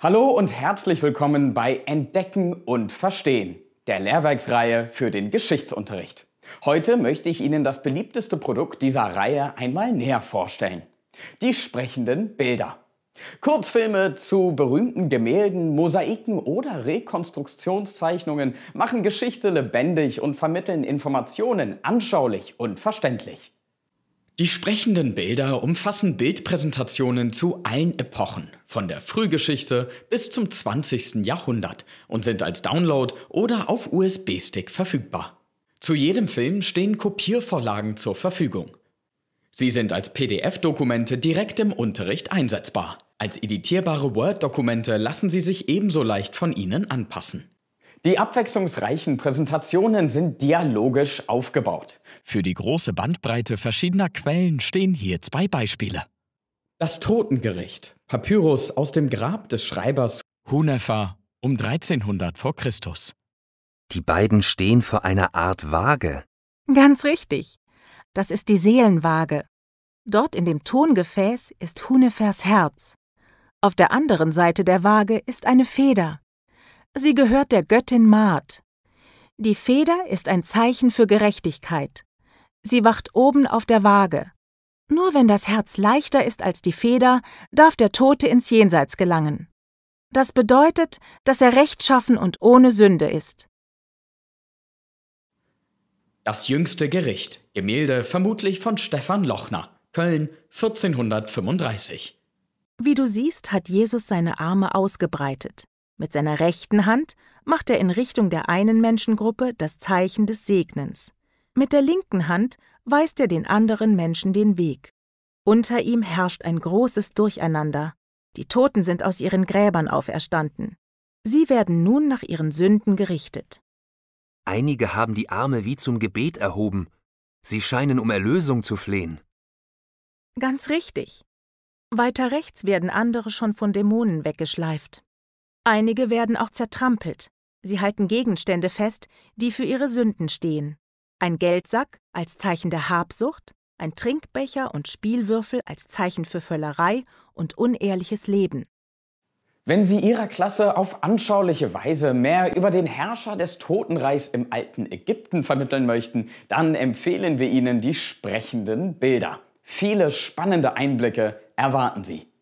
Hallo und herzlich willkommen bei Entdecken und Verstehen, der Lehrwerksreihe für den Geschichtsunterricht. Heute möchte ich Ihnen das beliebteste Produkt dieser Reihe einmal näher vorstellen. Die sprechenden Bilder. Kurzfilme zu berühmten Gemälden, Mosaiken oder Rekonstruktionszeichnungen machen Geschichte lebendig und vermitteln Informationen anschaulich und verständlich. Die sprechenden Bilder umfassen Bildpräsentationen zu allen Epochen, von der Frühgeschichte bis zum 20. Jahrhundert und sind als Download oder auf USB-Stick verfügbar. Zu jedem Film stehen Kopiervorlagen zur Verfügung. Sie sind als PDF-Dokumente direkt im Unterricht einsetzbar. Als editierbare Word-Dokumente lassen sie sich ebenso leicht von Ihnen anpassen. Die abwechslungsreichen Präsentationen sind dialogisch aufgebaut. Für die große Bandbreite verschiedener Quellen stehen hier zwei Beispiele. Das Totengericht, Papyrus aus dem Grab des Schreibers Hunefa um 1300 vor Christus. Die beiden stehen vor einer Art Waage. Ganz richtig. Das ist die Seelenwaage. Dort in dem Tongefäß ist Hunefers Herz. Auf der anderen Seite der Waage ist eine Feder. Sie gehört der Göttin Maat. Die Feder ist ein Zeichen für Gerechtigkeit. Sie wacht oben auf der Waage. Nur wenn das Herz leichter ist als die Feder, darf der Tote ins Jenseits gelangen. Das bedeutet, dass er rechtschaffen und ohne Sünde ist. Das jüngste Gericht, Gemälde vermutlich von Stefan Lochner, Köln 1435. Wie du siehst, hat Jesus seine Arme ausgebreitet. Mit seiner rechten Hand macht er in Richtung der einen Menschengruppe das Zeichen des Segnens. Mit der linken Hand weist er den anderen Menschen den Weg. Unter ihm herrscht ein großes Durcheinander. Die Toten sind aus ihren Gräbern auferstanden. Sie werden nun nach ihren Sünden gerichtet. Einige haben die Arme wie zum Gebet erhoben. Sie scheinen um Erlösung zu flehen. Ganz richtig. Weiter rechts werden andere schon von Dämonen weggeschleift. Einige werden auch zertrampelt. Sie halten Gegenstände fest, die für ihre Sünden stehen. Ein Geldsack als Zeichen der Habsucht, ein Trinkbecher und Spielwürfel als Zeichen für Völlerei und unehrliches Leben. Wenn Sie Ihrer Klasse auf anschauliche Weise mehr über den Herrscher des Totenreichs im alten Ägypten vermitteln möchten, dann empfehlen wir Ihnen die sprechenden Bilder. Viele spannende Einblicke erwarten Sie.